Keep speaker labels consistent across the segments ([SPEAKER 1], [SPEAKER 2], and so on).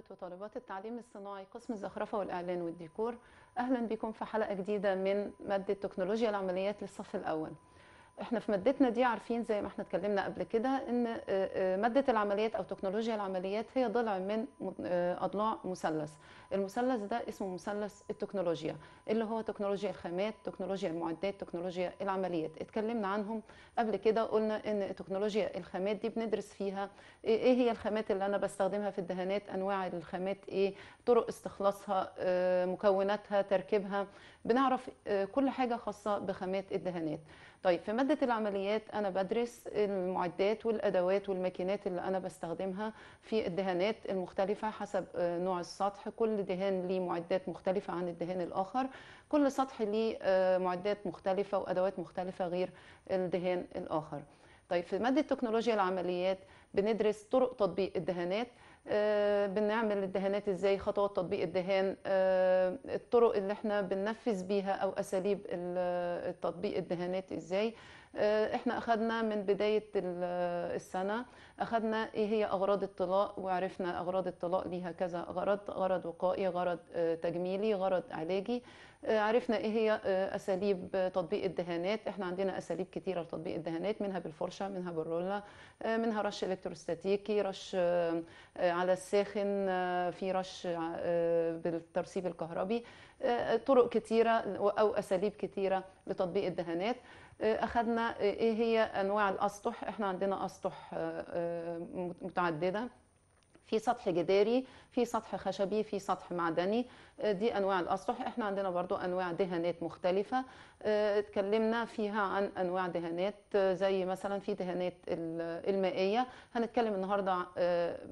[SPEAKER 1] طلبة وطالبات التعليم الصناعي قسم الزخرفة والإعلان والديكور أهلا بكم في حلقة جديدة من مادة تكنولوجيا العمليات للصف الأول احنا في مادتنا دي عارفين زي ما احنا اتكلمنا قبل كده ان آه، آه، ماده العمليات او تكنولوجيا العمليات هي ضلع من آه، اضلاع مثلث المثلث ده اسمه مثلث التكنولوجيا اللي هو تكنولوجيا الخامات تكنولوجيا المعدات تكنولوجيا العمليات اتكلمنا عنهم قبل كده قلنا ان تكنولوجيا الخامات دي بندرس فيها ايه, إيه هي الخامات اللي انا بستخدمها في الدهانات انواع الخامات ايه طرق استخلاصها مكوناتها تركيبها بنعرف كل حاجه خاصه بخامات الدهانات طيب في ماده العمليات انا بدرس المعدات والادوات والماكينات اللي انا بستخدمها في الدهانات المختلفه حسب آه، نوع السطح كل دهان ليه معدات مختلفه عن الدهان الاخر كل سطح ليه آه، معدات مختلفه وادوات مختلفه غير الدهان الاخر طيب في ماده تكنولوجيا العمليات بندرس طرق تطبيق الدهانات آه، بنعمل الدهانات ازاي خطوات تطبيق الدهان آه، الطرق اللي احنا بننفذ بيها او اساليب تطبيق الدهانات ازاي آه، احنا اخذنا من بدايه السنه اخذنا ايه هي اغراض الطلاق وعرفنا اغراض الطلاق ليها كذا غرض غرض وقائي غرض تجميلي غرض علاجي آه، عرفنا ايه هي آه، اساليب تطبيق الدهانات احنا عندنا اساليب كتيره لتطبيق الدهانات منها بالفرشه منها بالرولا آه، منها رش الكتروستاتيكي رش على الساخن في رش بالترسيب الكهربي طرق كتيره او اساليب كتيره لتطبيق الدهانات اخذنا ايه هي انواع الاسطح احنا عندنا اسطح متعدده في سطح جداري في سطح خشبي في سطح معدني آه، دي انواع الاسطح احنا عندنا برضو انواع دهانات مختلفه آه، اتكلمنا فيها عن انواع دهانات آه، زي مثلا في دهانات المائيه هنتكلم النهارده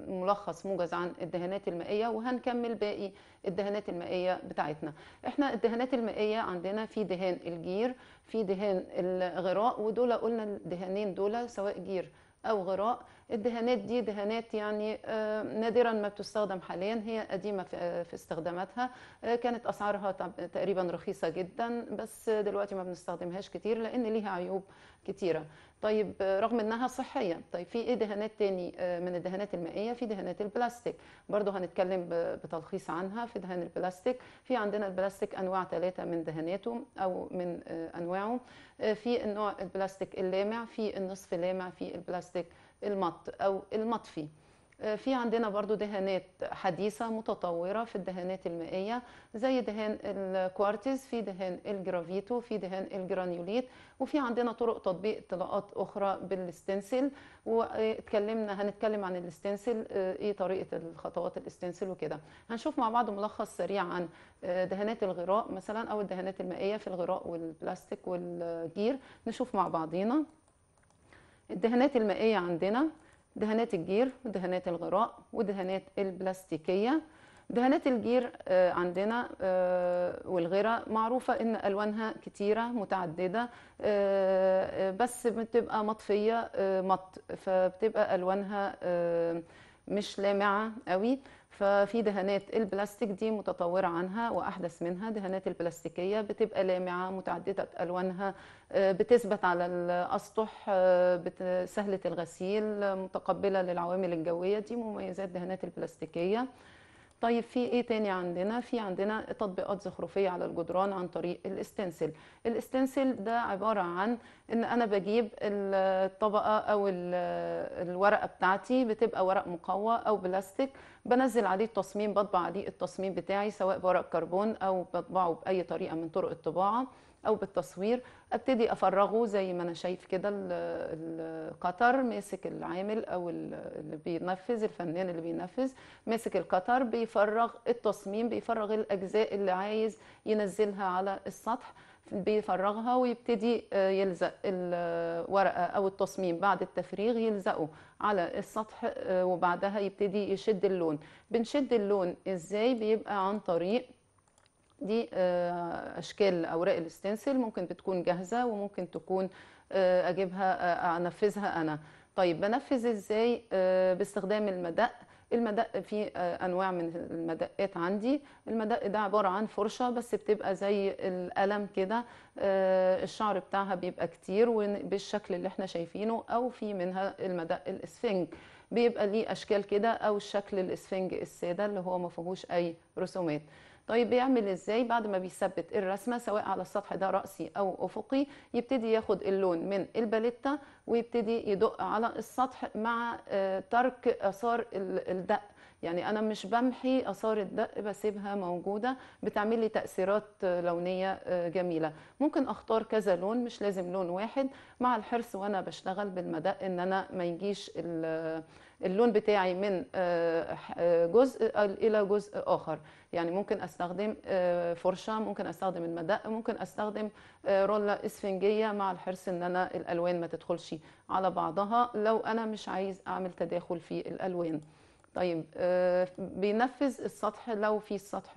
[SPEAKER 1] ملخص موجز عن الدهانات المائيه وهنكمل باقي الدهانات المائيه بتاعتنا احنا الدهانات المائيه عندنا في دهان الجير في دهان الغراء ودول قلنا الدهانين دول سواء جير او غراء الدهانات دي دهانات يعني آه، نادرا ما بتستخدم حاليا هي قديمه في آه، استخداماتها آه، كانت اسعارها تقريبا رخيصه جدا بس دلوقتي ما بنستخدمهاش كتير لان ليها عيوب كتيره طيب رغم انها صحيه طيب في ايه دهانات تاني من الدهانات المائيه في دهانات البلاستيك برضو هنتكلم بتلخيص عنها في دهان البلاستيك في عندنا البلاستيك انواع ثلاثه من دهاناته او من انواعه في النوع البلاستيك اللامع في النصف لامع في البلاستيك المط أو المطفي آه، في عندنا برضو دهانات حديثة متطورة في الدهانات المائية زي دهان الكوارتز في دهان الجرافيتو في دهان الجرانيوليت وفي عندنا طرق تطبيق طلاقات أخرى بالستنسل واتكلمنا هنتكلم عن الستنسل آه، ايه طريقة الخطوات الاستنسل وكده هنشوف مع بعض ملخص سريع عن آه، دهانات الغراء مثلا أو الدهانات المائية في الغراء والبلاستيك والجير نشوف مع بعضينا الدهانات المائية عندنا دهانات الجير ودهانات الغراء ودهانات البلاستيكية دهانات الجير آه، عندنا آه، والغيرة معروفة إن ألوانها كتيرة متعددة آه، بس بتبقى مطفية مط فبتبقى ألوانها مش لامعة قوي ففي دهانات البلاستيك دي متطورة عنها وأحدث منها دهانات البلاستيكية بتبقى لامعة متعددة ألوانها آه، بتثبت على الأسطح آه، سهلة الغسيل متقبلة للعوامل الجوية دي مميزات دهانات البلاستيكية طيب في ايه تاني عندنا في عندنا تطبيقات زخرفيه على الجدران عن طريق الاستنسل الاستنسل ده عباره عن ان انا بجيب الطبقه او الورقه بتاعتي بتبقى ورق مقوى او بلاستيك بنزل عليه التصميم بطبع عليه التصميم بتاعي سواء بورق كربون او بطبعه باي طريقه من طرق الطباعه او بالتصوير ابتدي افرغه زي ما انا شايف كده القطر ماسك العامل او اللي بينفذ الفنان اللي بينفذ ماسك القطر بيفرغ التصميم بيفرغ الاجزاء اللي عايز ينزلها على السطح بيفرغها ويبتدي آه، يلزق الورقه او التصميم بعد التفريغ يلزقه على السطح آه، وبعدها يبتدي يشد اللون بنشد اللون ازاي بيبقى عن طريق دي آه، اشكال اوراق الاستنسل ممكن بتكون جاهزه وممكن تكون آه، اجيبها آه، انفذها انا طيب بنفذ ازاي باستخدام المدق المدق في انواع من المدقات عندي المدق ده عباره عن فرشه بس بتبقى زي القلم كده الشعر بتاعها بيبقى كتير بالشكل اللي احنا شايفينه او في منها المدق الاسفنج بيبقى ليه اشكال كده او الشكل الاسفنج الساده اللي هو ما فيهوش اي رسومات طيب بيعمل ازاي بعد ما بيثبت الرسمه سواء على السطح ده راسي او افقي يبتدي ياخد اللون من الباليتا ويبتدي يدق على السطح مع آه، ترك اثار الدق يعني انا مش بمحي اثار الدق بسيبها موجوده بتعمل لي تاثيرات آه، لونيه آه، جميله ممكن اختار كذا لون مش لازم لون واحد مع الحرص وانا بشتغل بالمدق ان انا ما يجيش اللون بتاعي من آه، آه، جزء الى جزء اخر يعني ممكن استخدم آه، فرشه ممكن استخدم المدق ممكن استخدم روله اسفنجيه مع الحرص ان انا الالوان ما تدخلش على بعضها لو انا مش عايز اعمل تداخل في الالوان طيب بينفذ السطح لو في سطح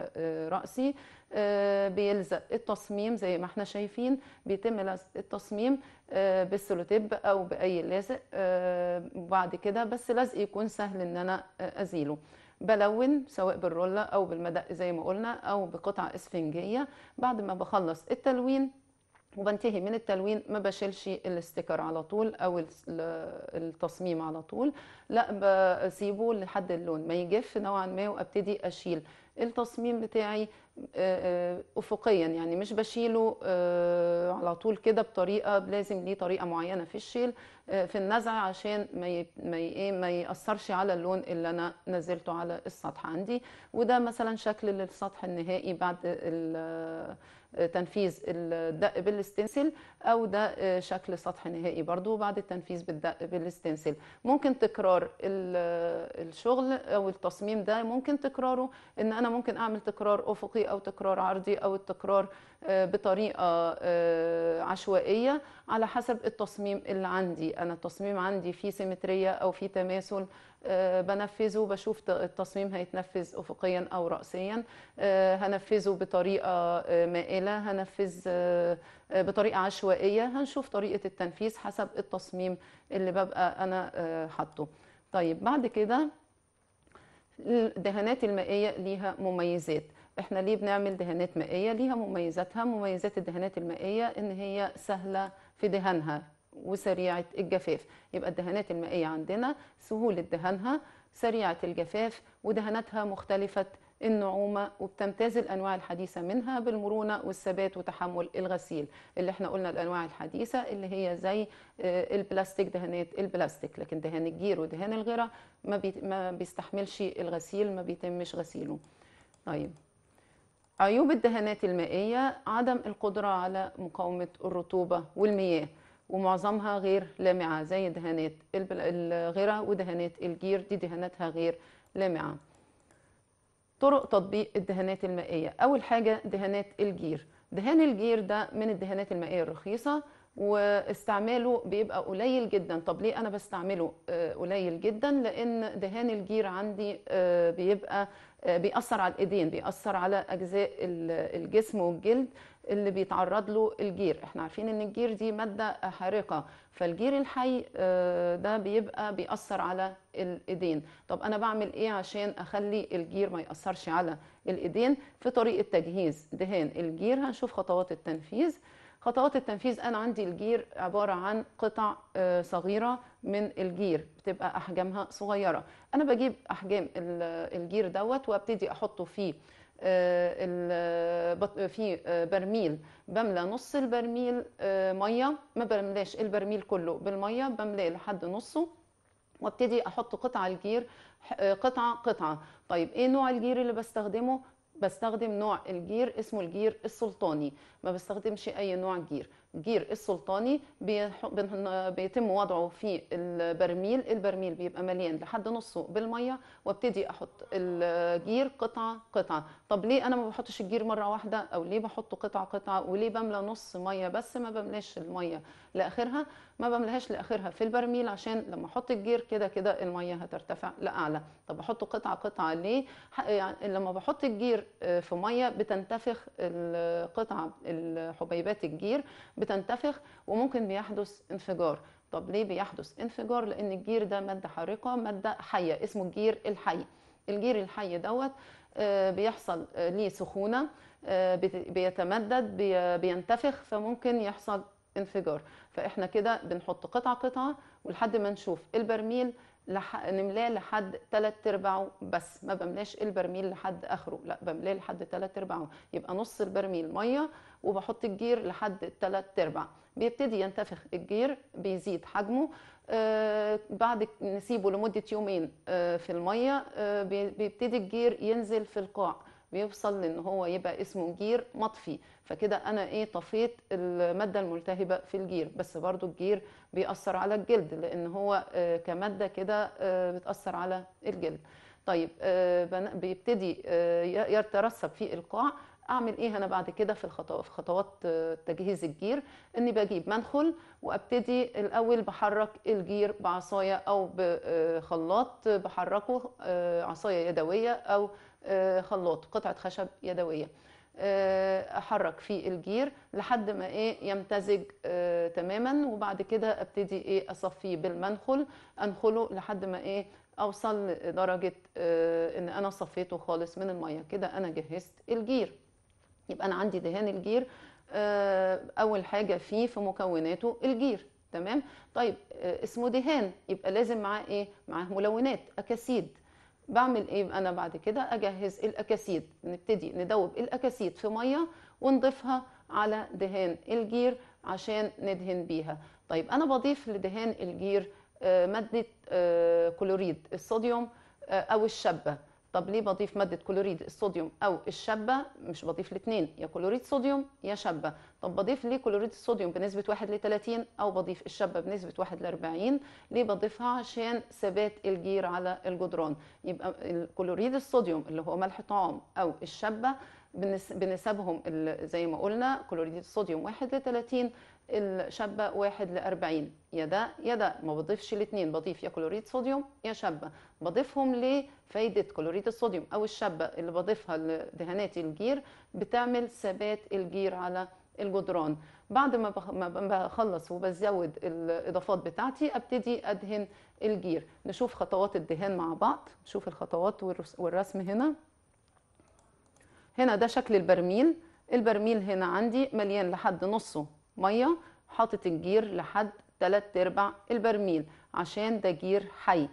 [SPEAKER 1] رأسي آه، بيلزق التصميم زي ما احنا شايفين بيتم لزق التصميم آه، بالسلوتيب او باي لازق آه، بعد كده بس لزق يكون سهل ان انا ازيله بلون سواء بالرولة أو بالمدق زي ما قلنا أو بقطعة إسفنجية بعد ما بخلص التلوين وبنتهي من التلوين ما بشيلش الاستيكر على طول او التصميم على طول لا بسيبه لحد اللون ما يجف نوعا ما وابتدي اشيل التصميم بتاعي آه، آه، افقيا يعني مش بشيله آه، على طول كده بطريقه لازم ليه طريقه معينه في الشيل في النزع عشان ما ما ايه ما ياثرش على اللون اللي انا نزلته على السطح عندي وده مثلا شكل للسطح النهائي بعد تنفيذ الدق بالستنسل او ده آه، شكل سطح نهائي برضو بعد التنفيذ بالدق بالستنسل ممكن تكرار آه، الشغل او التصميم ده ممكن تكراره ان انا ممكن اعمل تكرار افقي او تكرار عرضي او التكرار بطريقه آه، عشوائيه على حسب التصميم اللي عندي انا التصميم عندي فيه سيمتريه او فيه تماثل آه، بنفذه بشوف التصميم هيتنفذ افقيا او راسيا آه، هنفذه بطريقه مائله هنفذ بطريقه عشوائيه هنشوف طريقه التنفيذ حسب التصميم اللي ببقى انا حاطه طيب بعد كده الدهانات المائيه ليها مميزات احنا ليه بنعمل دهانات مائيه ليها مميزاتها مميزات الدهانات المائيه ان هي سهله في دهانها وسريعه الجفاف يبقى الدهانات المائيه عندنا سهوله دهانها سريعه الجفاف ودهاناتها مختلفه النعومة وبتمتاز الأنواع الحديثة منها بالمرونة والثبات وتحمل الغسيل اللي احنا قلنا الأنواع الحديثة اللي هي زي آه، البلاستيك دهانات البلاستيك لكن دهان الجير ودهان الغيرة ما, ما بيستحملش الغسيل ما بيتمش غسيله طيب عيوب الدهانات المائية عدم القدرة على مقاومة الرطوبة والمياه ومعظمها غير لامعة زي دهانات الغيرة ودهانات الجير دي دهاناتها غير لامعة طرق تطبيق الدهانات المائية أول حاجة دهانات الجير دهان الجير ده من الدهانات المائية الرخيصة واستعماله بيبقى قليل جدا طب ليه انا بستعمله آه، قليل جدا لان دهان الجير عندي آه، بيبقى آه، بيأثر على الايدين بيأثر على اجزاء الجسم والجلد اللي بيتعرض له الجير احنا عارفين ان الجير دي ماده حارقه فالجير الحي ده بيبقى بيأثر على الايدين طب انا بعمل ايه عشان اخلي الجير ما يأثرش على الايدين في طريقه تجهيز دهان الجير هنشوف خطوات التنفيذ خطوات التنفيذ انا عندي الجير عباره عن قطع آه، صغيره من الجير بتبقى احجامها صغيره انا بجيب احجام الجير دوت وابتدي احطه في آه، في آه، برميل بملى نص البرميل ميه ما بملاش البرميل كله بالميه بملاه لحد نصه وابتدي احط قطع الجير قطعه قطعه طيب ايه نوع الجير اللي بستخدمه بستخدم نوع الجير اسمه الجير السلطاني ما بستخدمش اي نوع جير الجير السلطاني بيتم وضعه في البرميل البرميل بيبقى مليان لحد نصه بالميه وابتدي احط الجير قطعه قطعه طب ليه انا ما بحطش الجير مره واحده او ليه بحطه قطعه قطعه وليه بملى نص ميه بس ما بملاش الميه لاخرها ما بعملهاش لاخرها في البرميل عشان لما احط الجير كده كده الميه هترتفع لاعلى طب احطه قطعه قطعه ليه يعني لما بحط الجير آه، في ميه بتنتفخ القطعه حبيبات الجير بتنتفخ وممكن بيحدث انفجار طب ليه بيحدث انفجار لان الجير ده ماده حارقه ماده حيه اسمه الجير الحي الجير الحي دوت آه، بيحصل آه، ليه سخونه بيتمدد بينتفخ فممكن يحصل انفجار فاحنا كده بنحط قطعه قطعه ولحد ما نشوف البرميل لح... نملاه لحد ثلاث ارباعه بس ما بملاش البرميل لحد اخره لا بملاه لحد ثلاث ارباعه يبقى نص البرميل ميه وبحط الجير لحد ثلاث ارباع بيبتدي ينتفخ الجير بيزيد حجمه آه بعد نسيبه لمده يومين آه في الميه آه بيبتدي الجير ينزل في القاع بيوصل لان هو يبقى اسمه جير مطفي فكده انا ايه طفيت الماده الملتهبه في الجير بس برضو الجير بيأثر على الجلد لان هو آه، كماده كده آه، بتأثر على الجلد طيب آه، بيبتدي يترسب في القاع اعمل ايه انا بعد كده في الخطوات في خطوات تجهيز الجير اني بجيب منخل وابتدي الاول بحرك الجير بعصايه او بخلاط بحركه عصايه يدويه او آه، خلاط قطعه خشب يدويه آه، احرك في الجير لحد ما ايه يمتزج آه، تماما وبعد كده ابتدي ايه اصفيه بالمنخل انخله لحد ما ايه اوصل لدرجه ان انا صفيته خالص من الميه كده انا جهزت الجير يبقى انا عندي دهان الجير اول حاجه فيه في مكوناته الجير تمام طيب اسمه دهان يبقى لازم معاه ايه معاه ملونات اكاسيد بعمل ايه انا بعد كده اجهز الاكاسيد نبتدي ندوب الاكاسيد في ميه ونضيفها على دهان الجير عشان ندهن بيها طيب انا بضيف لدهان الجير آه، ماده آه، كلوريد الصوديوم آه، او الشبه طب ليه بضيف مادة كلوريد الصوديوم أو الشابة مش بضيف الاثنين يا كلوريد صوديوم يا شابة طب بضيف ليه كلوريد الصوديوم بنسبة 1 ل 30 أو بضيف الشابة بنسبة 1 ل 40 ليه بضيفها عشان ثبات الجير على الجدران يبقى الكلوريد الصوديوم اللي هو ملح طعام أو الشابة بنسبهم زي ما قلنا كلوريد الصوديوم 1 ل 30 الشابة واحد لأربعين يا ده يا ده ما بضيفش الاثنين بضيف يا كلوريد صوديوم يا شابة بضيفهم لفايدة كلوريد الصوديوم أو الشابة اللي بضيفها لدهانات الجير بتعمل ثبات الجير على الجدران بعد ما بخلص وبزود الإضافات بتاعتي أبتدي أدهن الجير نشوف خطوات الدهان مع بعض نشوف الخطوات والرسم هنا هنا ده شكل البرميل البرميل هنا عندي مليان لحد نصه ميه حاطط الجير لحد 3 ارباع البرميل عشان ده جير حي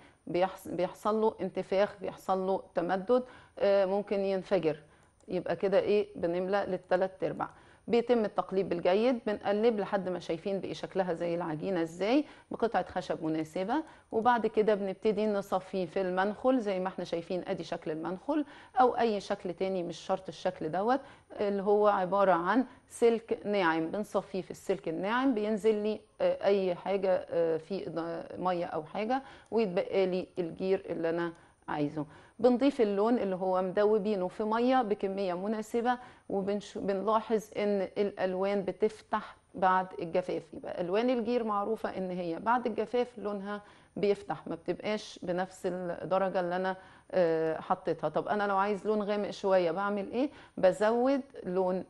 [SPEAKER 1] بيحصل له انتفاخ بيحصل له تمدد آه، ممكن ينفجر يبقى كده ايه بنملى للتلات ارباع بيتم التقليب بالجيد بنقلب لحد ما شايفين بقي شكلها زي العجينه ازاي بقطعه خشب مناسبه وبعد كده بنبتدي نصفي في المنخل زي ما احنا شايفين ادي شكل المنخل او اي شكل تاني مش شرط الشكل دوت اللي هو عباره عن سلك ناعم بنصفيه في السلك الناعم بينزل لي آه، اي حاجه آه، في ميه او حاجه ويتبقى لي الجير اللي انا عايزه بنضيف اللون اللي هو مدوبينه في ميه بكميه مناسبه وبنلاحظ ان الالوان بتفتح بعد الجفاف يبقى الوان الجير معروفه ان هي بعد الجفاف لونها بيفتح ما بتبقاش بنفس الدرجه اللي انا آه، حطيتها طب انا لو عايز لون غامق شويه بعمل ايه بزود لون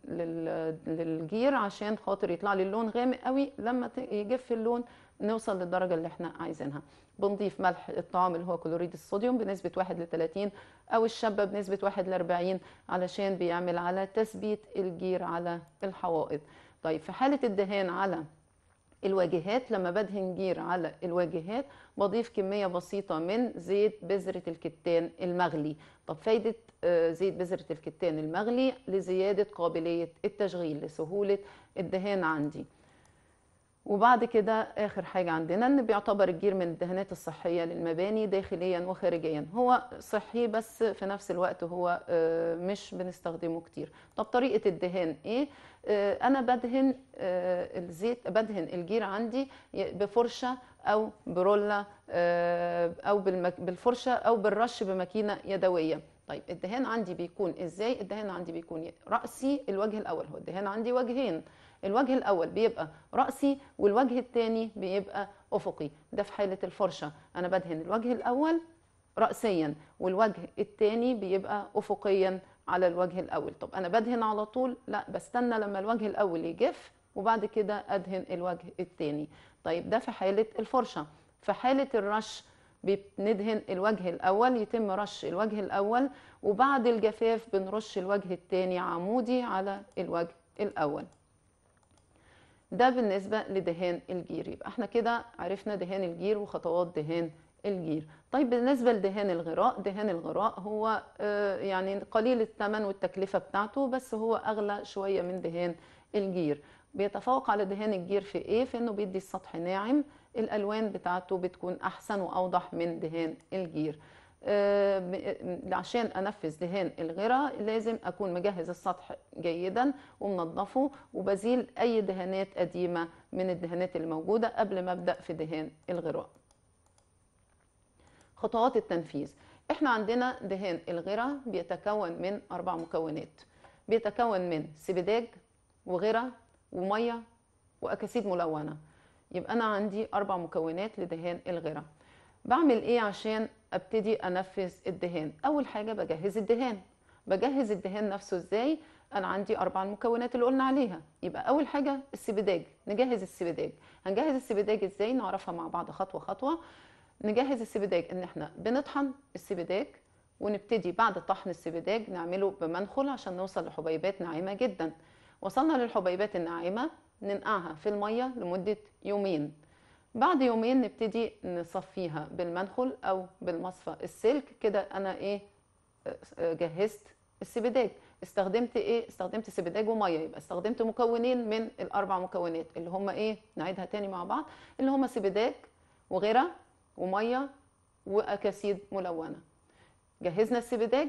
[SPEAKER 1] للجير عشان خاطر يطلع لي اللون غامق قوي لما يجف اللون نوصل للدرجه اللي احنا عايزينها بنضيف ملح الطعام اللي هو كلوريد الصوديوم بنسبه 1 ل 30 او الشابه بنسبه 1 ل 40 علشان بيعمل على تثبيت الجير على الحوائط طيب في حاله الدهان على الواجهات لما بدهن جير على الواجهات بضيف كمية بسيطة من زيت بذرة الكتان المغلي طب فايدة آه، زيت بذرة الكتان المغلي لزيادة قابلية التشغيل لسهولة الدهان عندي وبعد كده اخر حاجه عندنا ان بيعتبر الجير من الدهانات الصحيه للمباني داخليا وخارجيا هو صحي بس في نفس الوقت هو آه، مش بنستخدمه كتير طب طريقه الدهان ايه آه، انا بدهن آه، الزيت بدهن الجير عندي بفرشه او برولا او بالفرشه او بالرش بماكينه يدويه طيب الدهان عندي بيكون ازاي الدهان عندي بيكون راسي الوجه الاول هو الدهان عندي وجهين الوجه الاول بيبقى راسي والوجه الثاني بيبقى افقي ده في حاله الفرشه انا بدهن الوجه الاول راسيا والوجه الثاني بيبقى افقيا على الوجه الاول طب انا بدهن على طول لا بستنى لما الوجه الاول يجف وبعد كده ادهن الوجه الثاني طيب ده في حاله الفرشه في حاله الرش بندهن الوجه الاول يتم رش الوجه الاول وبعد الجفاف بنرش الوجه الثاني عمودي على الوجه الاول ده بالنسبة لدهان الجير يبقى احنا كده عرفنا دهان الجير وخطوات دهان الجير طيب بالنسبة لدهان الغراء دهان الغراء هو آه، يعني قليل الثمن والتكلفة بتاعته بس هو أغلى شوية من دهان الجير بيتفوق على دهان الجير في ايه في انه بيدي السطح ناعم الالوان بتاعته بتكون احسن واوضح من دهان الجير آه، عشان انفذ دهان الغرة لازم اكون مجهز السطح جيدا ومنظفه وبزيل اي دهانات قديمة من الدهانات الموجوده قبل ما ابدأ في دهان الغراء خطوات التنفيذ احنا عندنا دهان الغرة بيتكون من اربع مكونات بيتكون من سبداج وغرة ومية واكاسيد ملونة يبقى انا عندي اربع مكونات لدهان الغرة بعمل ايه عشان ابتدي انفذ الدهان اول حاجه بجهز الدهان بجهز الدهان نفسه ازاي انا عندي اربع مكونات اللي قلنا عليها يبقى اول حاجه السبداج نجهز السبداج هنجهز السبداج ازاي نعرفها مع بعض خطوه خطوه نجهز السبداج ان احنا بنطحن السبداج ونبتدي بعد طحن السبداج نعمله بمنخل عشان نوصل لحبيبات ناعمه جدا وصلنا للحبيبات الناعمه ننقعها في الميه لمده يومين بعد يومين نبتدي نصفيها بالمنخل او بالمصفى السلك كده انا ايه آه، آه، جهزت السبداج استخدمت ايه استخدمت سبداج وميه يبقى استخدمت مكونين من الاربع مكونات اللي هما ايه نعيدها تاني مع بعض اللي هما سبداج وغيره وميه واكاسيد ملونه جهزنا السبداج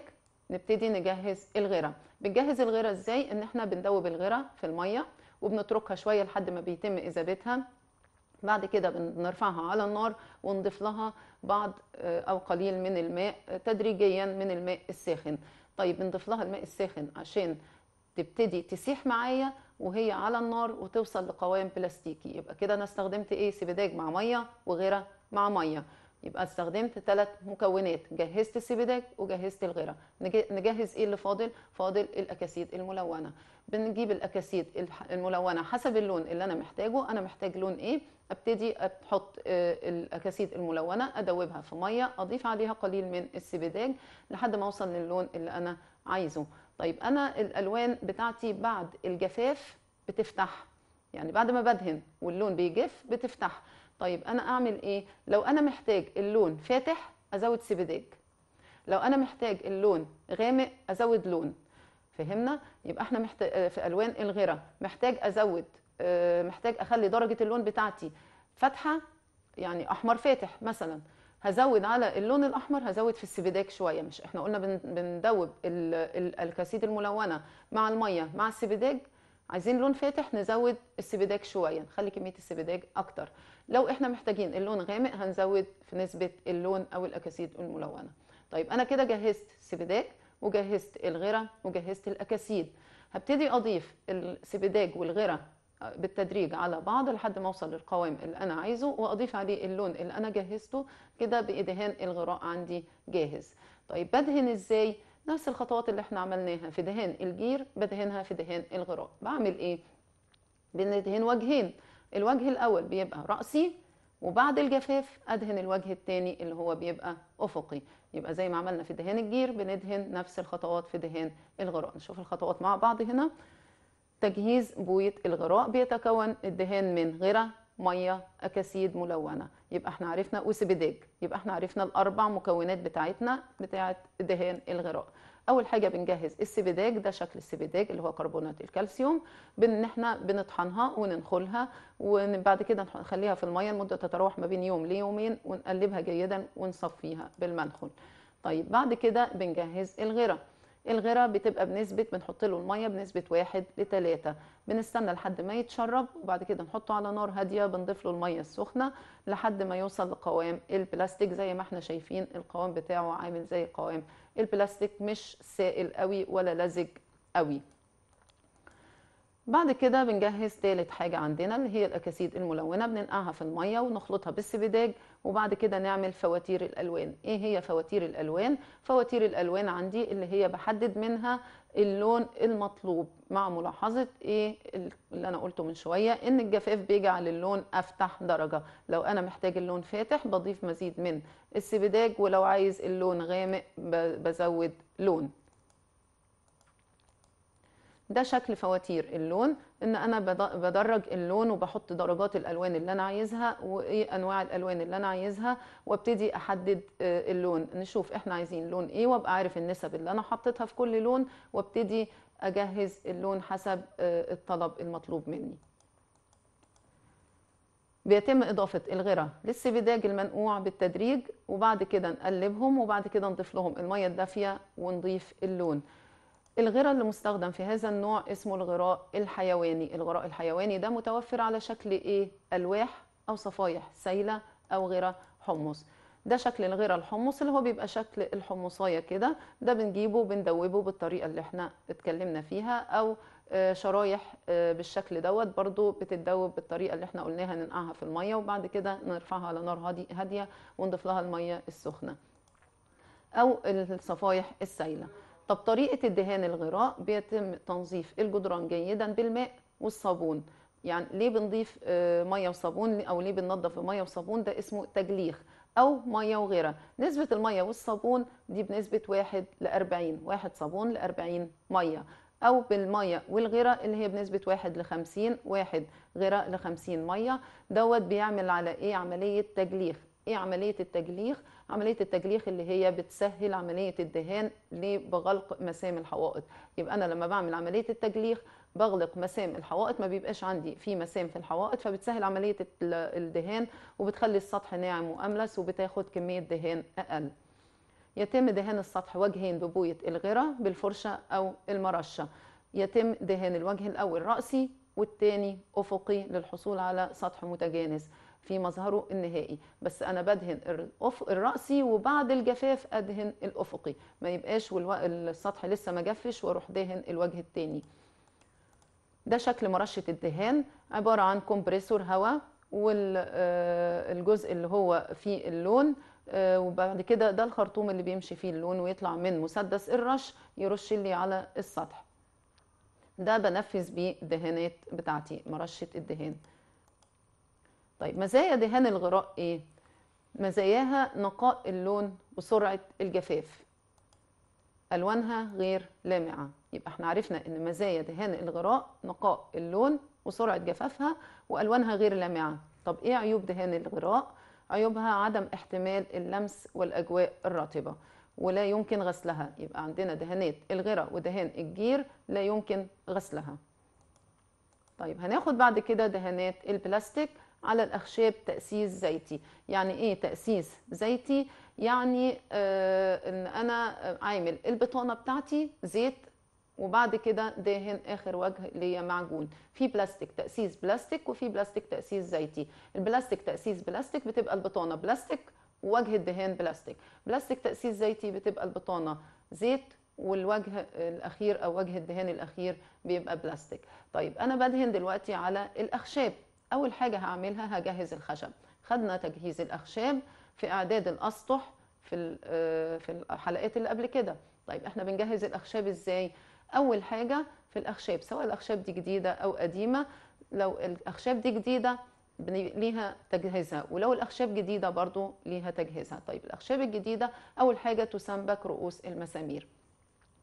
[SPEAKER 1] نبتدي نجهز الغيره بنجهز الغيره ازاي ان احنا بندوب الغيره في الميه وبنتركها شويه لحد ما بيتم اذابتها بعد كده بنرفعها على النار ونضيف لها بعض آه، او قليل من الماء تدريجيا من الماء الساخن طيب بنضيف لها الماء الساخن عشان تبتدي تسيح معايا وهي على النار وتوصل لقوام بلاستيكي يبقى كده انا استخدمت ايه سبداج مع ميه وغيره مع ميه يبقى استخدمت ثلاث مكونات جهزت السيبيداج وجهزت الغيره نجهز ايه اللي فاضل فاضل الاكاسيد الملونه بنجيب الاكاسيد الملونه حسب اللون اللي انا محتاجه انا محتاج لون ايه ابتدي احط آه، الاكاسيد الملونه ادوبها في ميه اضيف عليها قليل من السبيداج لحد ما اوصل للون اللي انا عايزه طيب انا الالوان بتاعتي بعد الجفاف بتفتح يعني بعد ما بدهن واللون بيجف بتفتح طيب انا اعمل ايه لو انا محتاج اللون فاتح ازود سبداج لو انا محتاج اللون غامق ازود لون فهمنا يبقى احنا محتاج آه، في الوان الغيره محتاج ازود آه، محتاج اخلي درجه اللون بتاعتي فاتحه يعني احمر فاتح مثلا هزود على اللون الاحمر هزود في السبيداك شويه مش احنا قلنا بندوب الكاسيد الملونه مع الميه مع السبيداك عايزين لون فاتح نزود السبيداك شويه نخلي كميه السبيداك اكتر لو احنا محتاجين اللون غامق هنزود في نسبه اللون او الاكاسيد الملونه طيب انا كده جهزت السبيداك وجهزت الغره وجهزت الاكاسيد هبتدي اضيف السبيداج والغره بالتدريج على بعض لحد ما اوصل للقوام اللي انا عايزه واضيف عليه اللون اللي انا جهزته كده بادهان الغراء عندي جاهز طيب بدهن ازاي نفس الخطوات اللي احنا عملناها في دهان الجير بدهنها في دهان الغراء بعمل ايه بندهن وجهين الوجه الاول بيبقى راسي وبعد الجفاف ادهن الوجه الثاني اللي هو بيبقى افقي يبقى زي ما عملنا في دهان الجير بندهن نفس الخطوات في دهان الغراء نشوف الخطوات مع بعض هنا تجهيز بويه الغراء بيتكون الدهان من غره ميه اكاسيد ملونه يبقى احنا عرفنا وسبداج يبقى احنا عرفنا الاربع مكونات بتاعتنا بتاعه دهان الغراء اول حاجه بنجهز السبداج ده شكل السبداج اللي هو كربونات الكالسيوم بان احنا بنطحنها وننخلها وبعد كده نخليها في الميه لمده تتراوح ما بين يوم ليومين ونقلبها جيدا ونصفيها بالمنخل طيب بعد كده بنجهز الغراء الغرة بتبقى بنسبه بنحط له الميه بنسبه واحد لتلاتة بنستنى لحد ما يتشرب وبعد كده نحطه على نار هاديه بنضيف له الميه السخنه لحد ما يوصل لقوام البلاستيك زي ما احنا شايفين القوام بتاعه عامل زي قوام البلاستيك مش سائل قوي ولا لزج قوي بعد كده بنجهز تالت حاجة عندنا اللي هي الأكاسيد الملونة بننقعها في المية ونخلطها بالسبيداج وبعد كده نعمل فواتير الالوان ايه هي فواتير الالوان فواتير الالوان عندي اللي هي بحدد منها اللون المطلوب مع ملاحظة ايه اللي انا قلته من شوية ان الجفاف بيجعل اللون افتح درجة لو انا محتاج اللون فاتح بضيف مزيد من السبداج ولو عايز اللون غامق بزود لون ده شكل فواتير اللون ان انا بدرج اللون وبحط درجات الالوان اللي انا عايزها وايه انواع الالوان اللي انا عايزها وابتدي احدد آه، اللون نشوف احنا عايزين لون ايه وابقى عارف النسب اللي انا حطيتها في كل لون وابتدي اجهز اللون حسب آه، الطلب المطلوب مني بيتم إضافة الغرة للسبيداج المنقوع بالتدريج وبعد كده نقلبهم وبعد كده نضيف لهم المية الدافية ونضيف اللون الغراء اللي مستخدم في هذا النوع اسمه الغراء الحيواني الغراء الحيواني ده متوفر على شكل ايه الواح او صفايح سايله او غراء حمص ده شكل الغراء الحمص اللي هو بيبقى شكل الحمصايه كده ده بنجيبه بندوبه بالطريقه اللي احنا اتكلمنا فيها او آه، شرايح آه، بالشكل دوت برضو بتتدوب بالطريقه اللي احنا قلناها ننقعها في الميه وبعد كده نرفعها على نار هاديه ونضيف لها الميه السخنه او الصفايح السايله طب طريقة الدهان الغراء بيتم تنظيف الجدران جيدا بالماء والصابون يعني ليه بنضيف آه، ميه وصابون او ليه بننظف المية وصابون ده اسمه تجليخ او ميه وغيرة نسبه الميه والصابون دي بنسبه واحد ل 40 واحد صابون ل 40 ميه او بالميه والغيره اللي هي بنسبه واحد ل 50 واحد غيره ل 50 ميه دوت بيعمل على ايه عمليه تجليخ ايه عمليه التجليخ عمليه التجليخ اللي هي بتسهل عمليه الدهان بغلق مسام الحوائط يبقى انا لما بعمل عمليه التجليخ بغلق مسام الحوائط ما بيبقاش عندي في مسام في الحوائط فبتسهل عمليه الدهان وبتخلي السطح ناعم واملس وبتاخد كميه دهان اقل يتم دهان السطح وجهين ببويه الغره بالفرشه او المرشه يتم دهان الوجه الاول راسي والتاني افقي للحصول على سطح متجانس في مظهره النهائي بس انا بدهن الراسي وبعد الجفاف ادهن الافقي ما يبقاش السطح لسه ما جفش واروح دهن الوجه التاني ده شكل مرشه الدهان عباره عن كومبريسور هواء والجزء آه، اللي هو فيه اللون آه، وبعد كده ده الخرطوم اللي بيمشي فيه اللون ويطلع من مسدس الرش يرش لي على السطح ده بنفذ بيه الدهانات بتاعتي مرشه الدهان طيب مزايا دهان الغراء ايه مزاياها نقاء اللون وسرعه الجفاف الوانها غير لامعه يبقى احنا عرفنا ان مزايا دهان الغراء نقاء اللون وسرعه جفافها والوانها غير لامعه طب ايه عيوب دهان الغراء عيوبها عدم احتمال اللمس والاجواء الرطبه ولا يمكن غسلها يبقى عندنا دهانات الغراء ودهان الجير لا يمكن غسلها طيب هناخد بعد كده دهانات البلاستيك على الأخشاب تأسيس زيتي يعني إيه تأسيس زيتي يعني آه، إن أنا عامل البطانة بتاعتي زيت وبعد كده دهن اخر وجه ليا معجون في بلاستيك تاسيس بلاستيك وفي بلاستيك تاسيس زيتي البلاستيك تاسيس بلاستيك بتبقى البطانه بلاستيك ووجه الدهان بلاستيك بلاستيك تاسيس زيتي بتبقى البطانه زيت والوجه الاخير او وجه الدهان الاخير بيبقى بلاستيك طيب انا بدهن دلوقتي على الاخشاب اول حاجه هعملها هجهز الخشب خدنا تجهيز الاخشاب في اعداد الاسطح في آه، في الحلقات اللي قبل كده طيب احنا بنجهز الاخشاب ازاي اول حاجه في الاخشاب سواء الاخشاب دي جديده او قديمه لو الاخشاب دي جديده ليها تجهيزها ولو الاخشاب جديده برضو ليها تجهيزها طيب الاخشاب الجديده اول حاجه تسنبك رؤوس المسامير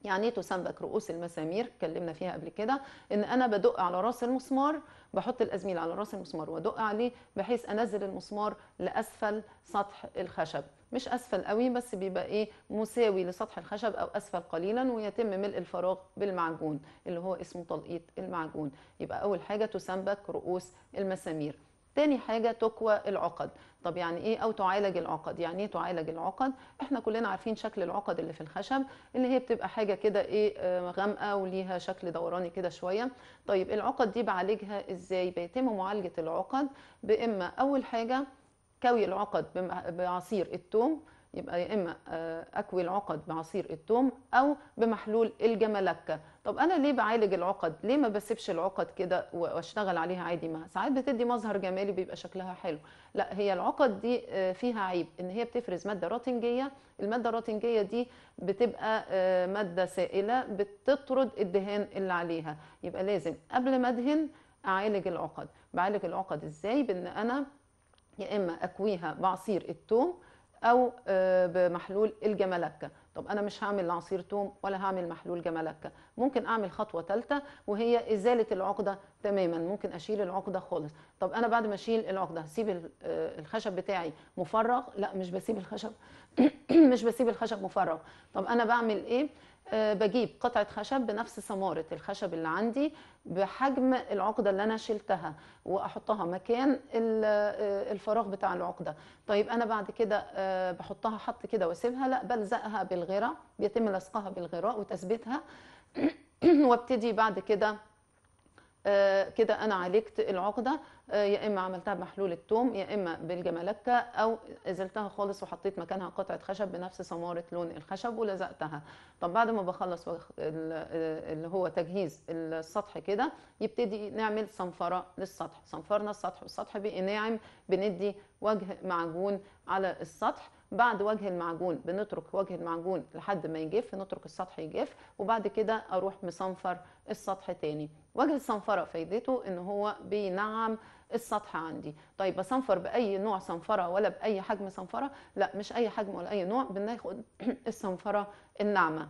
[SPEAKER 1] يعني تسنبك رؤوس المسامير اتكلمنا فيها قبل كده ان انا بدق على راس المسمار بحط الازميل على راس المسمار وادق عليه بحيث انزل المسمار لاسفل سطح الخشب مش اسفل قوي بس بيبقى ايه مساوي لسطح الخشب او اسفل قليلا ويتم ملء الفراغ بالمعجون اللي هو اسمه تلقيط المعجون يبقى اول حاجه تسنبك رؤوس المسامير تاني حاجه تكوى العقد طب يعني ايه او تعالج العقد يعني ايه تعالج العقد احنا كلنا عارفين شكل العقد اللي في الخشب اللي هي بتبقى حاجه كده ايه آه، غامقه وليها شكل دوراني كده شويه طيب العقد دي بعالجها ازاي بيتم معالجه العقد باما اول حاجه كوي العقد بعصير التوم يبقى يا اما آه، اكوي العقد بعصير الثوم او بمحلول الجملكه طب انا ليه بعالج العقد ليه ما بسيبش العقد كده واشتغل عليها عادي ما ساعات بتدي مظهر جمالي بيبقى شكلها حلو لا هي العقد دي آه، فيها عيب ان هي بتفرز ماده راتنجيه الماده الراتنجيه دي بتبقى آه، ماده سائله بتطرد الدهان اللي عليها يبقى لازم قبل ما ادهن اعالج العقد بعالج العقد ازاي بان انا يا اما اكويها بعصير الثوم او آه، بمحلول الجملكه طب انا مش هعمل عصير توم ولا هعمل محلول جملكه ممكن اعمل خطوه ثالثه وهي ازاله العقده تماما ممكن اشيل العقده خالص طب انا بعد ما اشيل العقده هسيب آه، الخشب بتاعي مفرغ لا مش بسيب الخشب مش بسيب الخشب مفرغ طب انا بعمل ايه آه، بجيب قطعه خشب بنفس سماره الخشب اللي عندي بحجم العقده اللي انا شلتها واحطها مكان آه، الفراغ بتاع العقده طيب انا بعد كده آه، بحطها حط كده واسيبها لا بلزقها بالغراء بيتم لصقها بالغراء وتثبيتها وابتدي بعد كده آه، كده انا عالجت العقده آه، يا اما عملتها بمحلول التوم يا اما بالجمالكة او ازلتها خالص وحطيت مكانها قطعه خشب بنفس سماره لون الخشب ولزقتها طب بعد ما بخلص اللي هو تجهيز السطح كده يبتدي نعمل صنفره للسطح صنفرنا السطح والسطح بقي ناعم بندي وجه معجون على السطح بعد وجه المعجون بنترك وجه المعجون لحد ما يجف نترك السطح يجف وبعد كده اروح مصنفر السطح تاني وجه الصنفرة فايدته ان هو بينعم السطح عندي طيب بصنفر باي نوع صنفرة ولا باي حجم صنفرة لا مش اي حجم ولا اي نوع بناخد الصنفرة الناعمة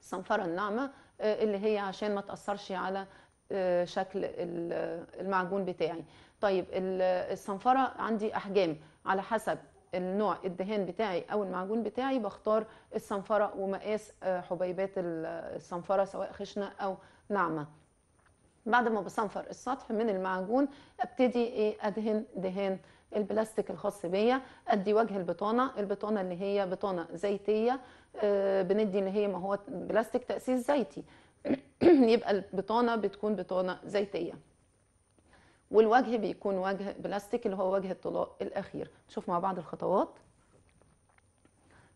[SPEAKER 1] الصنفرة الناعمة آه، اللي هي عشان ما تأثرش على آه، شكل المعجون بتاعي طيب الصنفرة عندي أحجام على حسب النوع الدهان بتاعي او المعجون بتاعي بختار الصنفره ومقاس آه، حبيبات الصنفره سواء خشنه او ناعمه بعد ما بصنفر السطح من المعجون ابتدي ايه ادهن دهان البلاستيك الخاص بيا ادي وجه البطانه البطانه اللي هي بطانه زيتيه آه، بندي اللي هي ما هو بلاستيك تاسيس زيتي يبقى البطانه بتكون بطانه زيتيه والوجه بيكون وجه بلاستيك اللي هو وجه الطلاء الاخير نشوف مع بعض الخطوات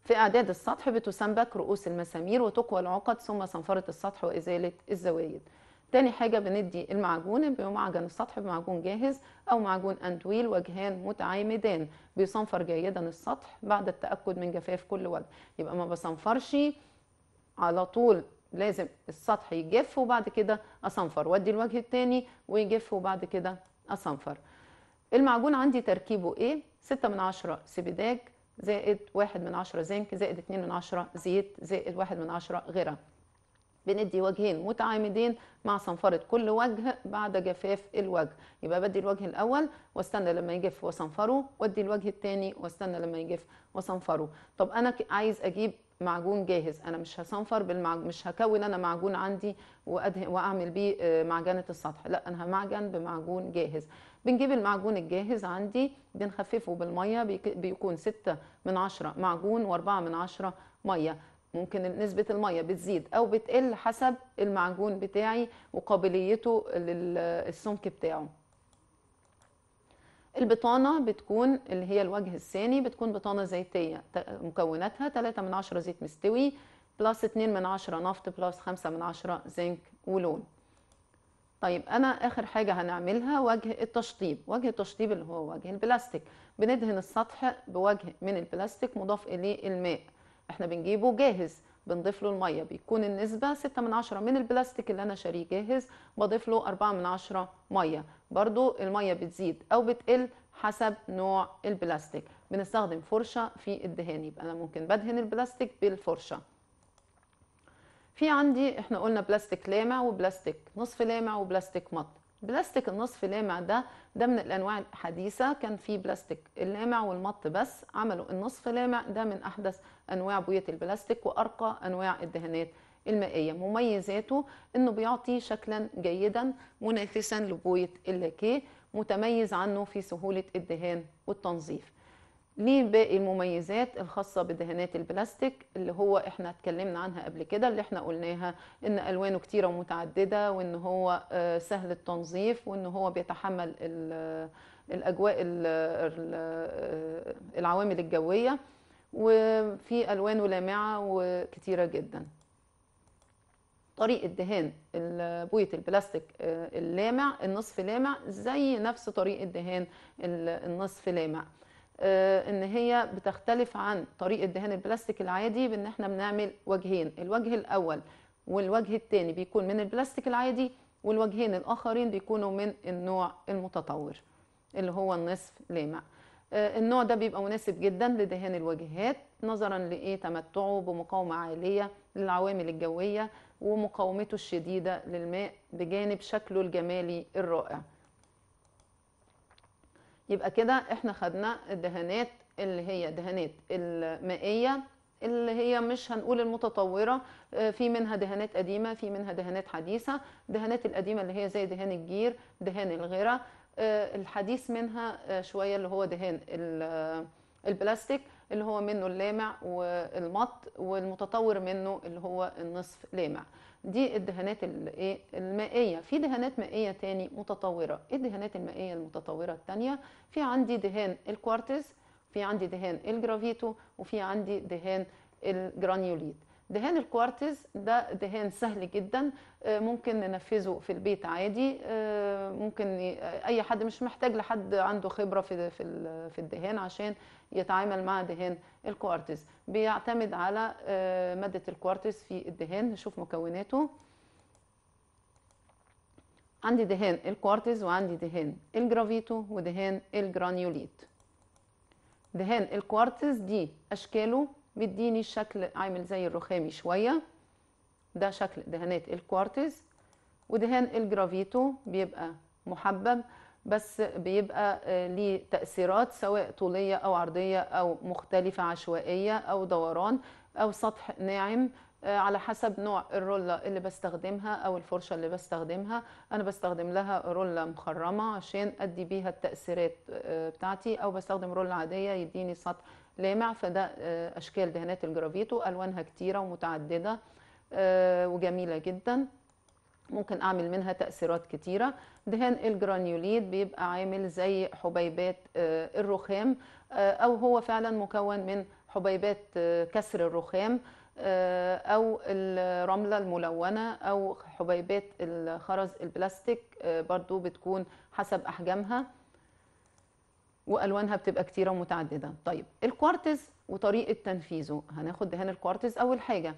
[SPEAKER 1] في اعداد السطح بتسنبك رؤوس المسامير وتقوى العقد ثم صنفره السطح وازاله الزوايد تاني حاجة بندي المعجون بمعجن السطح بمعجون جاهز أو معجون أندويل وجهان متعامدان بيصنفر جيدا السطح بعد التأكد من جفاف كل وجه يبقى ما بصنفرش على طول لازم السطح يجف وبعد كده اصنفر وادي الوجه الثاني ويجف وبعد كده اصنفر المعجون عندي تركيبه ايه ستة من عشرة سبيداج زائد واحد من عشرة زنك زائد اتنين من عشرة زيت زائد واحد من عشرة غيرة بندي وجهين متعامدين مع صنفرة كل وجه بعد جفاف الوجه يبقى بدي الوجه الأول واستنى لما يجف وصنفره وادي الوجه الثاني واستنى لما يجف وصنفره طب أنا عايز أجيب معجون جاهز انا مش هصنفر بالمعجون مش هكون انا معجون عندي وأده... واعمل بيه آه، معجنه السطح لا انا همعجن بمعجون جاهز بنجيب المعجون الجاهز عندي بنخففه بالميه بيكون 6 من 10 معجون و4 من 10 ميه ممكن نسبة المية بتزيد أو بتقل حسب المعجون بتاعي وقابليته للسمك بتاعه البطانة بتكون اللي هي الوجه الثاني بتكون بطانة زيتية مكوناتها 3 من عشرة زيت مستوي بلس 2 من عشرة نفط بلس 5 من عشرة زنك ولون طيب انا اخر حاجه هنعملها وجه التشطيب وجه التشطيب اللي هو وجه البلاستيك بندهن السطح بوجه من البلاستيك مضاف اليه الماء احنا بنجيبه جاهز بنضيف له الميه بيكون النسبه 6 من عشرة من البلاستيك اللي انا شاريه جاهز بضيف له 4 من عشرة ميه برضو المية بتزيد أو بتقل حسب نوع البلاستيك بنستخدم فرشة في الدهان يبقى أنا ممكن بدهن البلاستيك بالفرشة في عندي احنا قلنا بلاستيك لامع وبلاستيك نصف لامع وبلاستيك مط بلاستيك النصف لامع ده ده من الانواع الحديثه كان في بلاستيك اللامع والمط بس عملوا النصف لامع ده من احدث انواع بويه البلاستيك وارقى انواع الدهانات المائيه مميزاته انه بيعطي شكلا جيدا منافسا لبويه اللاكيه متميز عنه في سهوله الدهان والتنظيف ليه باقي المميزات الخاصة بدهانات البلاستيك اللي هو احنا اتكلمنا عنها قبل كده اللي احنا قلناها ان الوانه كتيرة ومتعددة وان هو آه، سهل التنظيف وان هو بيتحمل الاجواء آه، العوامل الجوية وفي الوانه لامعة وكتيرة جداً طريقه دهان بويه البلاستيك آه، اللامع النصف لامع زي نفس طريقه دهان النصف لامع آه، ان هي بتختلف عن طريقه دهان البلاستيك العادي بان احنا بنعمل وجهين الوجه الاول والوجه الثاني بيكون من البلاستيك العادي والوجهين الاخرين بيكونوا من النوع المتطور اللي هو النصف لامع آه، النوع ده بيبقى مناسب جدا لدهان الواجهات نظرا لايه تمتعه بمقاومه عاليه للعوامل الجويه ومقاومته الشديدة للماء بجانب شكله الجمالي الرائع يبقى كده احنا خدنا الدهانات اللي هي دهانات المائية اللي هي مش هنقول المتطورة آه، في منها دهانات قديمة في منها دهانات حديثة دهانات القديمة اللي هي زي دهان الجير دهان الغيرة آه، الحديث منها آه، شوية اللي هو دهان البلاستيك اللي هو منه اللامع والمط والمتطور منه اللي هو النصف لامع دي الدهانات إيه؟ المائيه في دهانات مائيه تاني متطوره ايه الدهانات المائيه المتطوره التانيه في عندي دهان الكوارتز في عندي دهان الجرافيتو وفي عندي دهان الجرانيوليت دهان الكوارتز ده دهان سهل جدا آه، ممكن ننفذه في البيت عادي آه، ممكن آه، اي حد مش محتاج لحد عنده خبره في في الدهان عشان يتعامل مع دهان الكوارتز بيعتمد على ماده الكوارتز في الدهان نشوف مكوناته عندي دهان الكوارتز وعندي دهان الجرافيتو ودهان الجرانيوليت دهان الكوارتز دي اشكاله بيديني شكل عامل زي الرخامي شوية ده شكل دهانات الكوارتز ودهان الجرافيتو بيبقى محبب بس بيبقى آه، ليه تأثيرات سواء طولية أو عرضية أو مختلفة عشوائية أو دوران أو سطح ناعم آه، على حسب نوع الرولة اللي بستخدمها أو الفرشة اللي بستخدمها أنا بستخدم لها رولة مخرمة عشان أدي بيها التأثيرات آه، بتاعتي أو بستخدم رولة عادية يديني سطح لامع فده آه، اشكال دهانات الجرافيتو الوانها كتيره ومتعدده آه، وجميله جدا ممكن اعمل منها تاثيرات كتيره دهان الجرانيوليت بيبقى عامل زي حبيبات آه، الرخام او هو فعلا مكون من حبيبات كسر الرخام او الرمله الملونه او حبيبات الخرز البلاستيك برضو بتكون حسب احجامها والوانها بتبقى كتيره ومتعدده طيب الكوارتز وطريقه تنفيذه هناخد دهان الكوارتز اول حاجه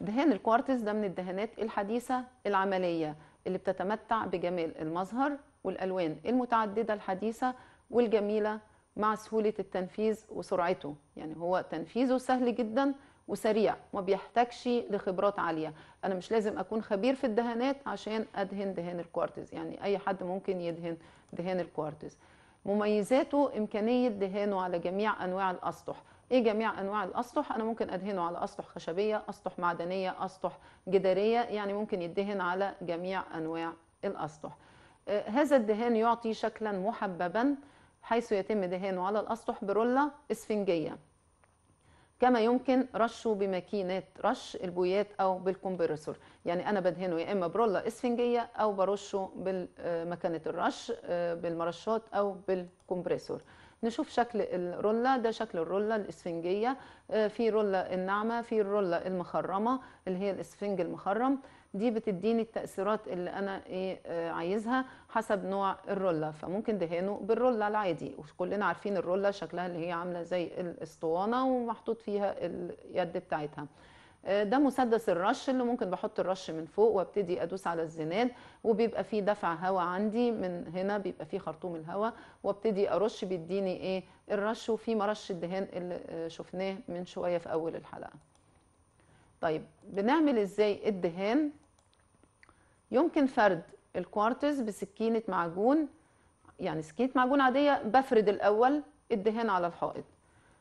[SPEAKER 1] دهان الكوارتز ده من الدهانات الحديثه العمليه اللي بتتمتع بجمال المظهر والالوان المتعدده الحديثه والجميله مع سهوله التنفيذ وسرعته يعني هو تنفيذه سهل جدا وسريع ما بيحتاجش لخبرات عاليه انا مش لازم اكون خبير في الدهانات عشان ادهن دهان الكوارتز يعني اي حد ممكن يدهن دهان الكوارتز مميزاته إمكانية دهانه على جميع أنواع الأسطح ايه جميع انواع الاسطح انا ممكن ادهنه على اسطح خشبيه اسطح معدنيه اسطح جداريه يعني ممكن يدهن على جميع انواع الاسطح آه، هذا الدهان يعطي شكلا محببا حيث يتم دهانه على الاسطح برولة اسفنجيه كما يمكن رشه بماكينات رش البويات او بالكمبرسور يعني انا بدهنه يا اما برولا اسفنجيه او برشه بمكانه الرش آه، بالمرشات او بالكمبرسور نشوف شكل الرولا ده شكل الرولا الاسفنجيه آه، في رولا الناعمه في الرولا المخرمه اللي هي الاسفنج المخرم دي بتديني التأثيرات اللي أنا إيه آه، عايزها حسب نوع الرولة فممكن دهانه بالرولة العادي وكلنا عارفين الرولة شكلها اللي هي عاملة زي الاسطوانة ومحطوط فيها اليد بتاعتها آه، ده مسدس الرش اللي ممكن بحط الرش من فوق وابتدي ادوس على الزناد وبيبقى فيه دفع هواء عندي من هنا بيبقى فيه خرطوم الهواء وابتدي ارش بيديني ايه الرش وفي مرش الدهان اللي آه، شفناه من شويه في اول الحلقه طيب بنعمل ازاي الدهان يمكن فرد الكوارتز بسكينه معجون يعني سكينه معجون عاديه بفرد الاول الدهان على الحائط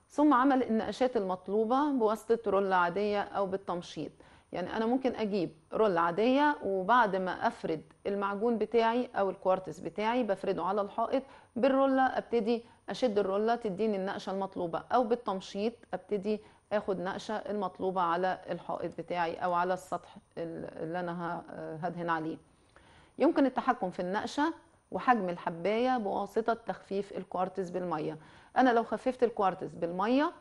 [SPEAKER 1] ثم عمل النقشات المطلوبه بواسطه رولة عاديه او بالتمشيط يعني انا ممكن اجيب رولة عاديه وبعد ما افرد المعجون بتاعي او الكوارتز بتاعي بفرده على الحائط بالرولة ابتدي اشد الرولة تديني النقشه المطلوبه او بالتمشيط ابتدي اخد نقشه المطلوبه على الحائط بتاعي او على السطح اللي انا هدهن عليه يمكن التحكم في النقشه وحجم الحبايه بواسطه تخفيف الكوارتز بالميه انا لو خففت الكوارتز بالميه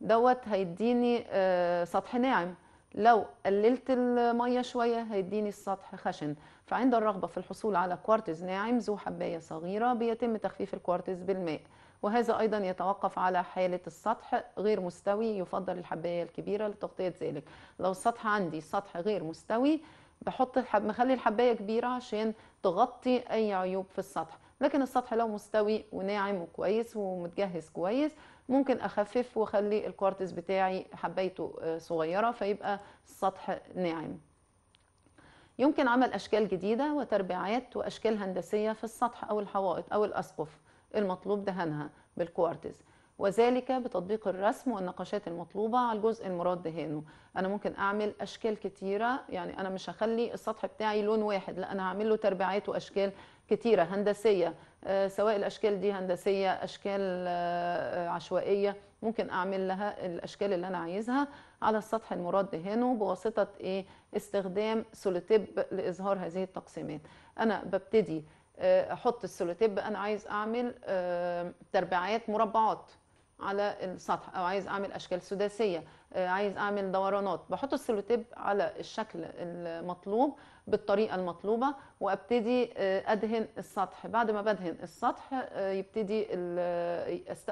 [SPEAKER 1] دوت هيديني آه، سطح ناعم لو قللت الميه شويه هيديني السطح خشن فعند الرغبه في الحصول على كوارتز ناعم ذو حبايه صغيره بيتم تخفيف الكوارتز بالماء وهذا أيضا يتوقف على حالة السطح غير مستوي يفضل الحباية الكبيرة لتغطية ذلك لو السطح عندي سطح غير مستوي بحط الحب مخلي الحبايه كبيره عشان تغطي اي عيوب في السطح لكن السطح لو مستوي وناعم وكويس ومتجهز كويس ممكن اخفف واخلي الكوارتز بتاعي حبايته آه، صغيره فيبقى السطح ناعم يمكن عمل اشكال جديده وتربيعات واشكال هندسيه في السطح او الحوائط او الاسقف المطلوب دهانها بالكوارتز وذلك بتطبيق الرسم والنقاشات المطلوبة على الجزء المراد دهانه أنا ممكن أعمل أشكال كتيرة يعني أنا مش هخلي السطح بتاعي لون واحد لا أنا هعمل له تربيعات وأشكال كتيرة هندسية آه، سواء الأشكال دي هندسية أشكال آه، عشوائية ممكن أعمل لها الأشكال اللي أنا عايزها على السطح المراد دهانه بواسطة إيه استخدام سولوتيب لإظهار هذه التقسيمات أنا ببتدي آه، احط السولوتيب انا عايز اعمل آه، تربيعات مربعات على السطح او عايز اعمل اشكال سداسيه آه، عايز اعمل دورانات بحط السلوتيب على الشكل المطلوب بالطريقه المطلوبه وابتدي ادهن السطح بعد ما بدهن السطح يبتدي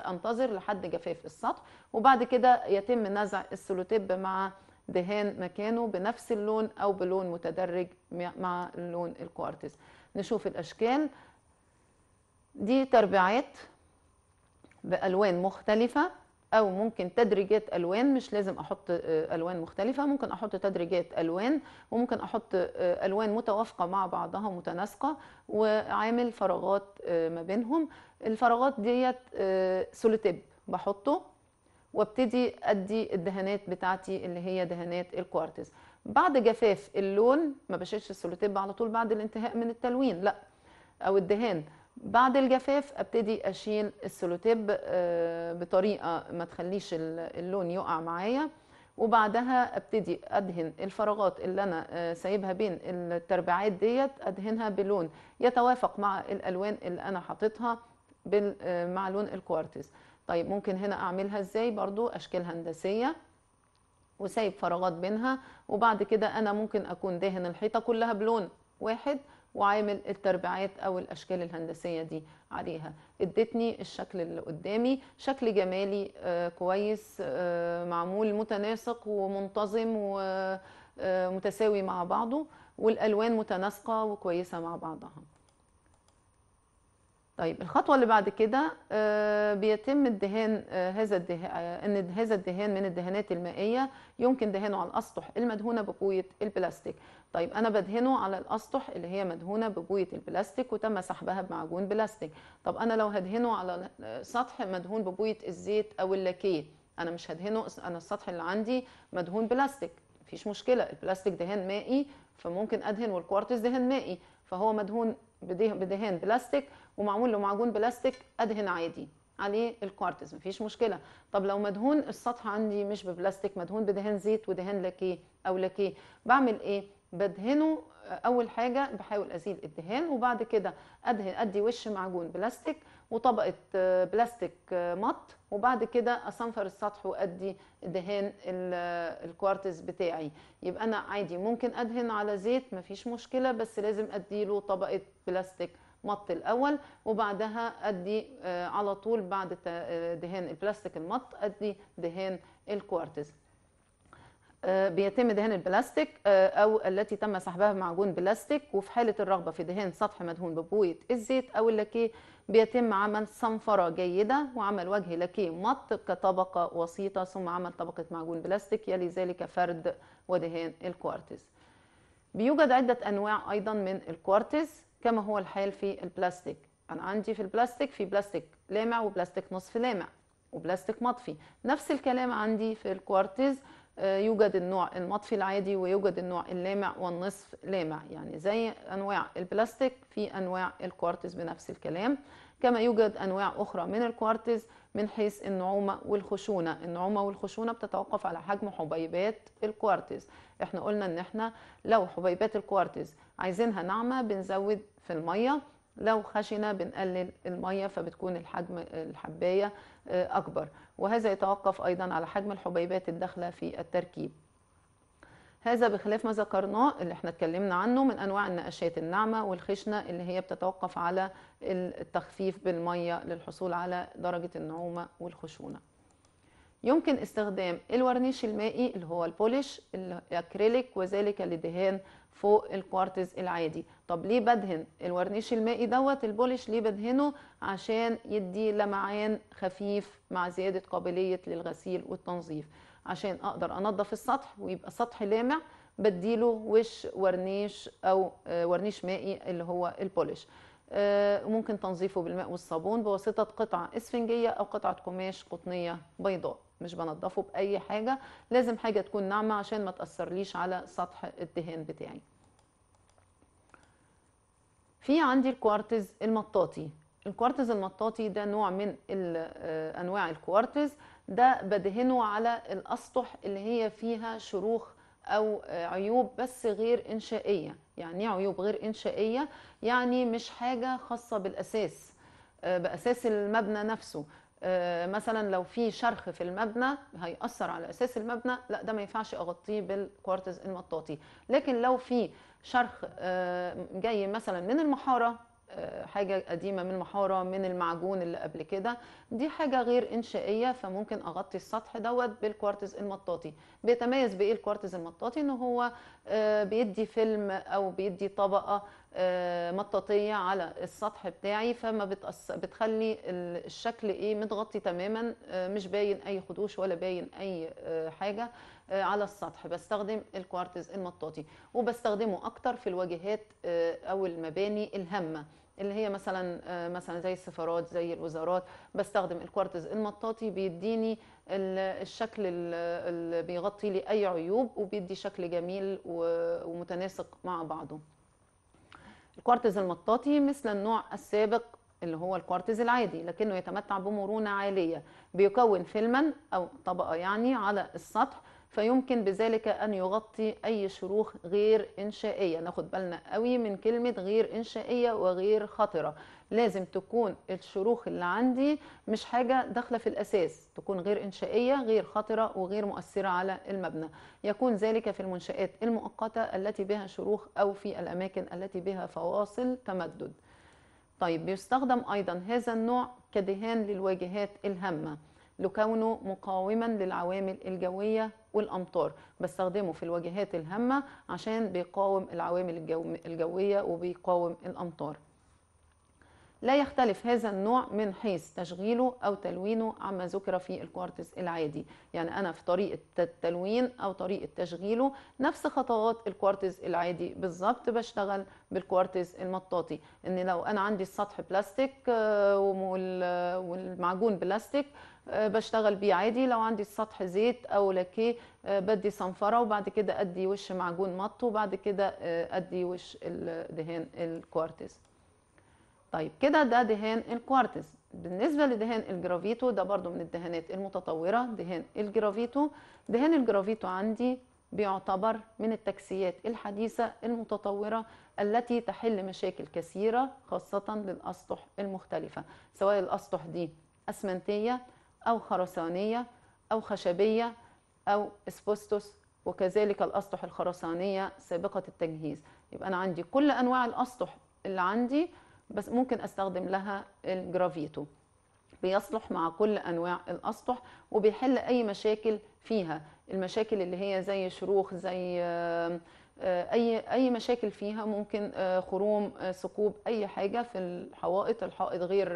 [SPEAKER 1] انتظر لحد جفاف السطح وبعد كده يتم نزع السلوتيب مع دهان مكانه بنفس اللون او بلون متدرج مع اللون الكوارتز نشوف الأشكال دي تربيعات بألوان مختلفة أو ممكن تدريجات ألوان مش لازم أحط آه، ألوان مختلفة ممكن أحط تدريجات ألوان وممكن أحط آه، ألوان متوافقة مع بعضها متناسقة وعامل فراغات آه، ما بينهم الفراغات ديت سوليتيب بحطه وابتدي أدي الدهانات بتاعتي اللي هي دهانات الكوارتز بعد جفاف اللون ما بشيلش السولوتيب على طول بعد الانتهاء من التلوين لا او الدهان بعد الجفاف ابتدي اشيل السولوتيب آه، بطريقه ما تخليش اللون يقع معايا وبعدها ابتدي ادهن الفراغات اللي انا آه، سايبها بين التربيعات ديت ادهنها بلون يتوافق مع الالوان اللي انا حاططها آه، مع لون الكوارتز طيب ممكن هنا اعملها ازاي برضو اشكال هندسيه وسايب فراغات بينها وبعد كده انا ممكن اكون دهن الحيطه كلها بلون واحد وعامل التربيعات او الاشكال الهندسيه دي عليها ادتني الشكل اللي قدامي شكل جمالي آه، كويس آه، معمول متناسق ومنتظم ومتساوي آه، مع بعضه والالوان متناسقه وكويسه مع بعضها طيب الخطوه اللي بعد كده آه، بيتم الدهان آه، هذا الدهان آه، ان هذا الدهان من الدهانات المائيه يمكن دهانه على الاسطح المدهونه ببويه البلاستيك طيب انا بدهنه على الاسطح اللي هي مدهونه ببويه البلاستيك وتم سحبها بمعجون بلاستيك طب انا لو هدهنه على سطح مدهون ببويه الزيت او اللاكيه انا مش هدهنه انا السطح اللي عندي مدهون بلاستيك مفيش مشكله البلاستيك دهان مائي فممكن ادهن والكوارتز دهان مائي فهو مدهون بدهان بلاستيك ومعمول له معجون بلاستيك ادهن عادي عليه الكوارتز مفيش مشكله طب لو مدهون السطح عندي مش ببلاستيك مدهون بدهان زيت ودهان لاكيه او لاكيه بعمل ايه بدهنه آه، اول حاجه بحاول ازيل الدهان وبعد كده ادهن ادي وش معجون بلاستيك وطبقه آه، بلاستيك آه، مط وبعد كده اصنفر السطح وادي دهان الكوارتز بتاعي يبقى انا عادي ممكن ادهن على زيت مفيش مشكله بس لازم ادي له طبقه بلاستيك مط الاول وبعدها ادي آه، على طول بعد آه، دهان البلاستيك المط ادي دهان الكوارتز آه، بيتم دهان البلاستيك او التي تم سحبها بمعجون بلاستيك وفي حاله الرغبه في دهان سطح مدهون ببويه الزيت او اللاكيه بيتم عمل صنفره جيده وعمل وجه لاكيه مط كطبقه وسيطه ثم عمل طبقه معجون بلاستيك يلي ذلك فرد ودهان الكوارتز بيوجد عده انواع ايضا من الكوارتز كما هو الحال في البلاستيك أنا عندي في البلاستيك في بلاستيك لامع وبلاستيك نصف لامع وبلاستيك مطفي نفس الكلام عندي في الكوارتز آه، يوجد النوع المطفي العادي ويوجد النوع اللامع والنصف لامع يعني زي انواع البلاستيك في انواع الكوارتز بنفس الكلام كما يوجد انواع اخرى من الكوارتز من حيث النعومه والخشونه النعومه والخشونه بتتوقف على حجم حبيبات الكوارتز احنا قلنا ان احنا لو حبيبات الكوارتز عايزينها ناعمه بنزود في الميه لو خشنه بنقلل الميه فبتكون الحجم الحبايه آه، اكبر وهذا يتوقف ايضا على حجم الحبيبات الداخله في التركيب هذا بخلاف ما ذكرناه اللي احنا اتكلمنا عنه من انواع النقاشات الناعمه والخشنه اللي هي بتتوقف على التخفيف بالميه للحصول على درجه النعومه والخشونه يمكن استخدام الورنيش المائي اللي هو البوليش الاكريليك وذلك لدهان فوق الكوارتز العادي طب ليه بدهن الورنيش المائي دوت البولش ليه بدهنه عشان يدي لمعان خفيف مع زياده قابليه للغسيل والتنظيف عشان اقدر انضف السطح ويبقى سطح لامع بديله وش ورنيش او آه، ورنيش مائي اللي هو البولش آه، ممكن تنظيفه بالماء والصابون بواسطه قطعه اسفنجيه او قطعه قماش قطنيه بيضاء مش بنضفه باي حاجه لازم حاجه تكون ناعمه عشان ما تاثرليش على سطح الدهان بتاعي في عندي الكوارتز المطاطي الكوارتز المطاطي ده نوع من آه، انواع الكوارتز ده بدهنه على الاسطح اللي هي فيها شروخ او آه، عيوب بس غير انشائيه يعني إيه عيوب غير انشائيه يعني مش حاجه خاصه بالاساس آه، باساس المبنى نفسه آه، مثلا لو في شرخ في المبنى هيأثر على اساس المبنى لا ده ما ينفعش اغطيه بالكوارتز المطاطي لكن لو في شرخ آه، جاي مثلا من المحاره آه، حاجه قديمه من المحاره من المعجون اللي قبل كده دي حاجه غير انشائيه فممكن اغطي السطح دوت بالكوارتز المطاطي بيتميز بايه الكوارتز المطاطي ان هو بيدي فيلم او بيدي طبقه آه، مطاطيه على السطح بتاعي فما بتقص... بتخلي الشكل ايه متغطي تماما آه، مش باين اي خدوش ولا باين اي آه، حاجه على السطح بستخدم الكوارتز المطاطي وبستخدمه اكتر في الواجهات او المباني الهامه اللي هي مثلا مثلا زي السفارات زي الوزارات بستخدم الكوارتز المطاطي بيديني الشكل اللي بيغطي لي اي عيوب وبيدي شكل جميل ومتناسق مع بعضه الكوارتز المطاطي مثل النوع السابق اللي هو الكوارتز العادي لكنه يتمتع بمرونة عالية بيكون فيلما أو طبقة يعني على السطح فيمكن بذلك أن يغطي أي شروخ غير إنشائية ناخد بالنا قوي من كلمة غير إنشائية وغير خطرة لازم تكون الشروخ اللي عندي مش حاجه داخله في الاساس تكون غير انشائيه غير خطره وغير مؤثره على المبنى يكون ذلك في المنشات المؤقته التي بها شروخ او في الاماكن التي بها فواصل تمدد طيب بيستخدم ايضا هذا النوع كدهان للواجهات الهامه لكونه مقاوما للعوامل الجويه والامطار بستخدمه في الواجهات الهامه عشان بيقاوم العوامل الجويه وبيقاوم الامطار لا يختلف هذا النوع من حيث تشغيله أو تلوينه عما ذكر في الكوارتز العادي يعني أنا في طريقة التلوين أو طريقة تشغيله نفس خطوات الكوارتز العادي بالظبط بشتغل بالكوارتز المطاطي إن لو أنا عندي السطح بلاستيك آه، آه، والمعجون بلاستيك آه، بشتغل بيه عادي لو عندي السطح زيت او لاكيه بدي صنفره وبعد كده ادي وش معجون مط وبعد كده ادي وش دهان الكوارتز طيب كده ده دهان الكوارتز بالنسبه لدهان الجرافيتو ده برضو من الدهانات المتطوره دهان الجرافيتو دهان الجرافيتو عندي بيعتبر من التكسيات الحديثه المتطوره التي تحل مشاكل كثيره خاصه للاسطح المختلفه سواء الاسطح دي اسمنتيه او خرسانيه او خشبيه او اسبوستوس وكذلك الاسطح الخرسانيه سابقه التجهيز يبقى انا عندي كل انواع الاسطح اللي عندي بس ممكن استخدم لها الجرافيتو بيصلح مع كل انواع الاسطح وبيحل اي مشاكل فيها المشاكل اللي هي زي شروخ زي آه، اي اي مشاكل فيها ممكن آه، خروم آه، ثقوب اي حاجه في الحوائط الحائط غير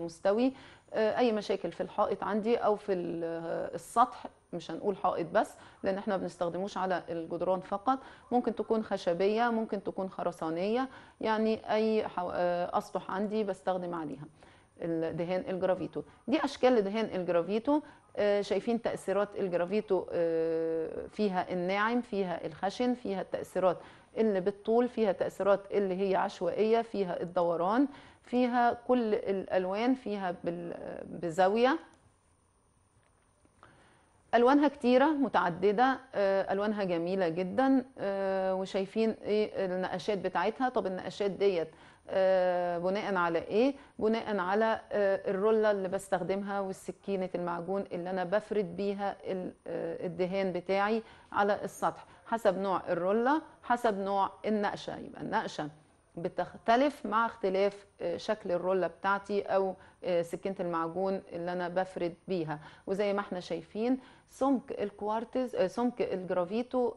[SPEAKER 1] مستوي اي مشاكل في الحائط عندي او في السطح مش هنقول حائط بس لان احنا ما بنستخدموش على الجدران فقط ممكن تكون خشبيه ممكن تكون خرسانيه يعني اي اسطح عندي بستخدم عليها دهان الجرافيتو دي اشكال لدهان الجرافيتو آه، شايفين تاثيرات الجرافيتو آه، فيها الناعم فيها الخشن فيها التاثيرات اللي بالطول فيها تاثيرات اللي هي عشوائيه فيها الدوران فيها كل الالوان فيها بزاويه الوانها كتيره متعدده آه، الوانها جميله جدا وشايفين ايه النقاشات بتاعتها طب النقاشات ديت آه، بناء على ايه بناء على آه، الروله اللي بستخدمها والسكينه المعجون اللي انا بفرد بيها آه، الدهان بتاعي على السطح حسب نوع الروله حسب نوع النقشه يبقى النقشه بتختلف مع اختلاف شكل الروله بتاعتي او سكينه المعجون اللي انا بفرد بيها وزي ما احنا شايفين سمك الكوارتز سمك الجرافيتو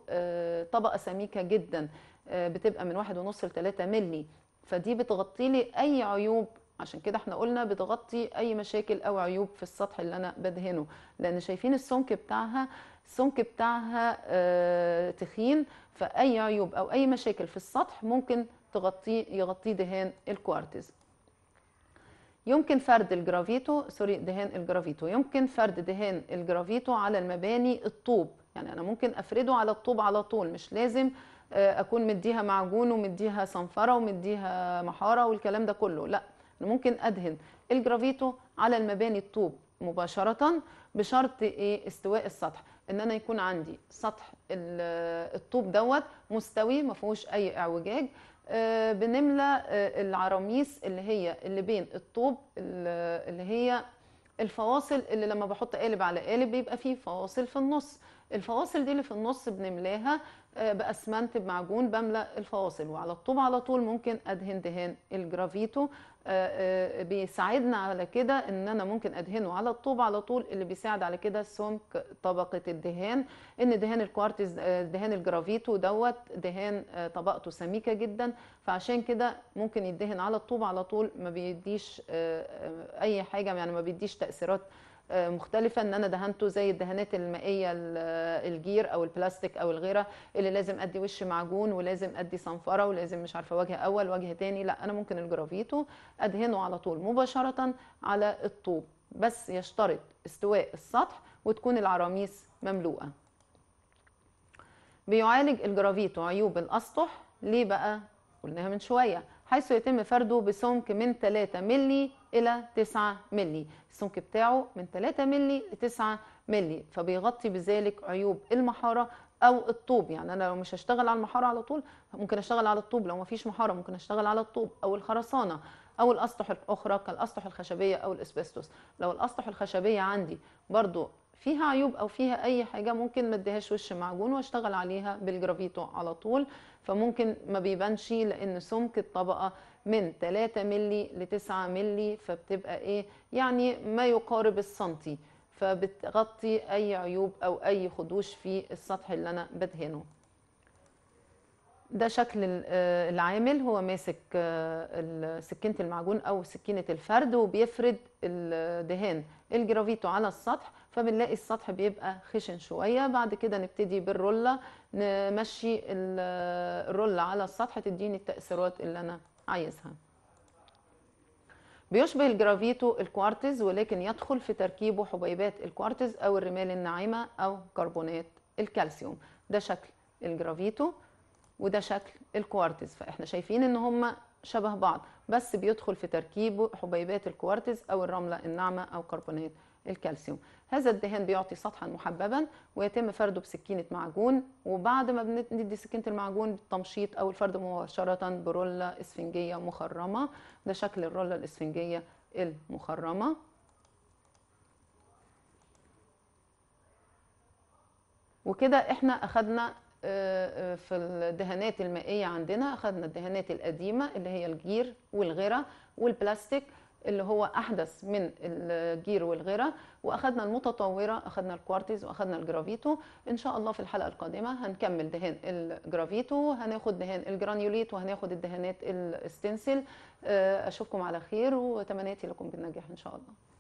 [SPEAKER 1] طبقه سميكه جدا بتبقى من واحد ونص لتلاتة ملي فدي بتغطي لي اي عيوب عشان كده احنا قلنا بتغطي اي مشاكل او عيوب في السطح اللي انا بدهنه لان شايفين السمك بتاعها السمك بتاعها اه تخين فاي عيوب او اي مشاكل في السطح ممكن تغطيه يغطيه دهان الكوارتز يمكن فرد الجرافيتو سوري دهان الجرافيتو يمكن فرد دهان الجرافيتو على المباني الطوب يعني انا ممكن افرده على الطوب على طول مش لازم آه آه، اكون مديها معجون ومديها صنفره ومديها محاره والكلام ده كله لا ممكن ادهن الجرافيتو على المباني الطوب مباشره بشرط ايه استواء السطح ان انا يكون عندي سطح آه، الطوب دوت مستوي ما فيهوش اي اعوجاج آه، بنملى العراميس اللي هي اللي بين الطوب اللي هي الفواصل اللي لما بحط قالب على قالب بيبقى فيه فواصل في النص الفواصل دي اللي في النص بنملاها آه، باسمنت بمعجون بملا الفواصل وعلى الطوب على طول ممكن ادهن دهان الجرافيتو آه، آه، بيساعدنا على كده ان انا ممكن ادهنه على الطوب على طول اللي بيساعد على كده سمك طبقه الدهان ان دهان الكوارتز دهان الجرافيتو دوت دهان طبقته سميكه جدا فعشان كده ممكن يدهن على الطوب على طول ما بيديش اي حاجه يعني ما بيديش تاثيرات مختلفه ان انا دهنته زي الدهانات المائيه الجير او البلاستيك او الغيره اللي لازم ادي وش معجون ولازم ادي صنفره ولازم مش عارفه وجه اول وجه تاني لا انا ممكن الجرافيتو ادهنه على طول مباشره على الطوب بس يشترط استواء السطح وتكون العراميس مملوءه بيعالج الجرافيتو عيوب الاسطح ليه بقى قلناها من شويه حيث يتم فرده بسمك من 3 مللي الى 9 مللي السمك بتاعه من 3 مللي ل 9 مللي فبيغطي بذلك عيوب المحاره او الطوب يعني انا لو مش هشتغل على المحاره على طول ممكن اشتغل على الطوب لو مفيش محاره ممكن اشتغل على الطوب او الخرسانه او الاسطح الاخرى كالاسطح الخشبيه او الاسبستوس لو الاسطح الخشبيه عندي برضو فيها عيوب او فيها اي حاجه ممكن ما اديهاش وش معجون واشتغل عليها بالجرافيتو على طول فممكن ما بيبانش لان سمك الطبقه من 3 مللي ل 9 مللي فبتبقى ايه يعني ما يقارب السنتي فبتغطي اي عيوب او اي خدوش في السطح اللي انا بدهنه ده شكل آه، العامل هو ماسك آه، سكينه المعجون او سكينه الفرد وبيفرد الدهان الجرافيتو على السطح فبنلاقي السطح بيبقى خشن شويه بعد كده نبتدي بالروله نمشي آه، الروله على السطح تديني التاثيرات اللي انا عايزها بيشبه الجرافيتو الكوارتز ولكن يدخل في تركيبه حبيبات الكوارتز او الرمال الناعمه او كربونات الكالسيوم ده شكل الجرافيتو وده شكل الكوارتز فاحنا شايفين ان هما شبه بعض بس بيدخل في تركيبه حبيبات الكوارتز او الرمله الناعمه او كربونات الكالسيوم هذا الدهان بيعطي سطحا محببا ويتم فرده بسكينه معجون وبعد ما بندي سكينه المعجون بالتمشيط او الفرد مباشره بروله اسفنجيه مخرمه ده شكل الروله الاسفنجيه المخرمه وكده احنا اخذنا آه، آه، في الدهانات المائيه عندنا اخذنا الدهانات القديمه اللي هي الجير والغره والبلاستيك اللي هو احدث من الجير والغيره واخذنا المتطوره اخدنا الكوارتز واخذنا الجرافيتو ان شاء الله في الحلقه القادمه هنكمل دهان الجرافيتو هناخد دهان الجرانيوليت وهناخد الدهانات الستنسل آه، اشوفكم على خير وتمنياتي لكم بالنجاح ان شاء الله